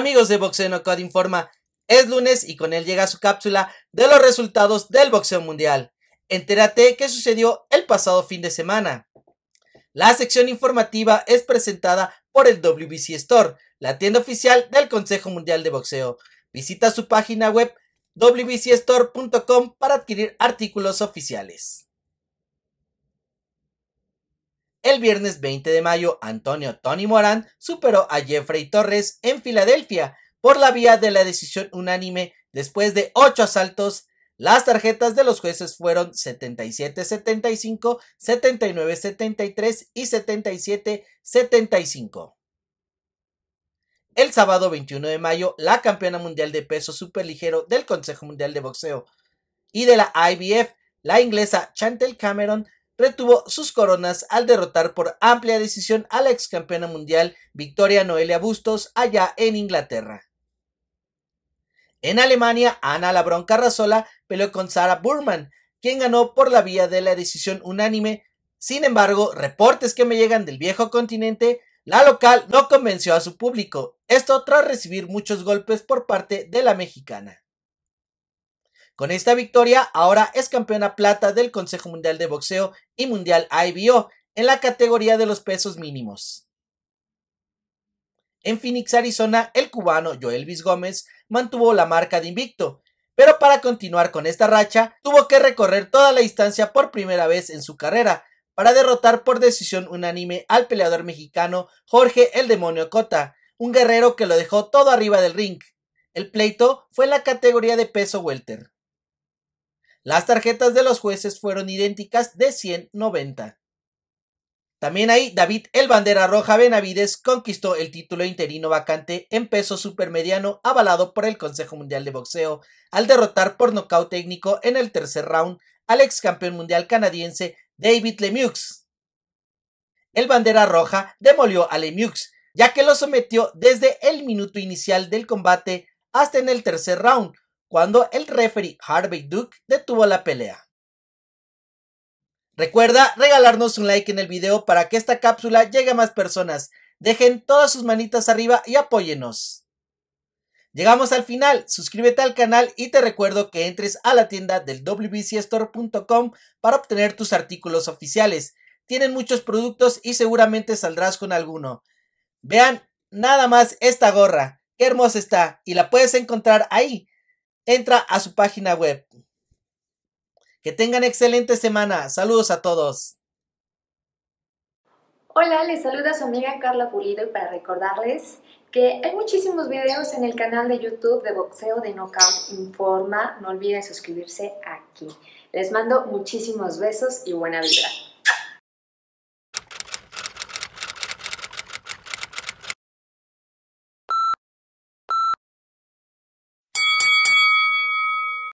Amigos de Boxeo No Code Informa, es lunes y con él llega su cápsula de los resultados del boxeo mundial. Entérate qué sucedió el pasado fin de semana. La sección informativa es presentada por el WBC Store, la tienda oficial del Consejo Mundial de Boxeo. Visita su página web wbcstore.com para adquirir artículos oficiales. El viernes 20 de mayo, Antonio Tony Morán superó a Jeffrey Torres en Filadelfia por la vía de la decisión unánime después de ocho asaltos. Las tarjetas de los jueces fueron 77-75, 79-73 y 77-75. El sábado 21 de mayo, la campeona mundial de peso superligero del Consejo Mundial de Boxeo y de la IBF, la inglesa Chantel Cameron, retuvo sus coronas al derrotar por amplia decisión a la ex campeona mundial Victoria Noelia Bustos allá en Inglaterra. En Alemania, Ana Labrón Carrazola peleó con Sarah Burman, quien ganó por la vía de la decisión unánime. Sin embargo, reportes que me llegan del viejo continente, la local no convenció a su público, esto tras recibir muchos golpes por parte de la mexicana. Con esta victoria, ahora es campeona plata del Consejo Mundial de Boxeo y Mundial IBO en la categoría de los pesos mínimos. En Phoenix, Arizona, el cubano Joelvis Gómez mantuvo la marca de invicto, pero para continuar con esta racha, tuvo que recorrer toda la distancia por primera vez en su carrera, para derrotar por decisión unánime al peleador mexicano Jorge el Demonio Cota, un guerrero que lo dejó todo arriba del ring. El pleito fue en la categoría de peso welter. Las tarjetas de los jueces fueron idénticas de 190. También ahí David El Bandera Roja Benavides conquistó el título interino vacante en peso supermediano avalado por el Consejo Mundial de Boxeo al derrotar por nocaut técnico en el tercer round al ex campeón mundial canadiense David Lemieux. El Bandera Roja demolió a Lemieux ya que lo sometió desde el minuto inicial del combate hasta en el tercer round cuando el referee Harvey Duke detuvo la pelea. Recuerda regalarnos un like en el video para que esta cápsula llegue a más personas. Dejen todas sus manitas arriba y apóyenos. Llegamos al final, suscríbete al canal y te recuerdo que entres a la tienda del wbcstore.com para obtener tus artículos oficiales. Tienen muchos productos y seguramente saldrás con alguno. Vean nada más esta gorra, qué hermosa está y la puedes encontrar ahí entra a su página web. Que tengan excelente semana. Saludos a todos. Hola, les saluda su amiga Carla Pulido y para recordarles que hay muchísimos videos en el canal de YouTube de Boxeo de Knockout Informa. No olviden suscribirse aquí. Les mando muchísimos besos y buena vibra.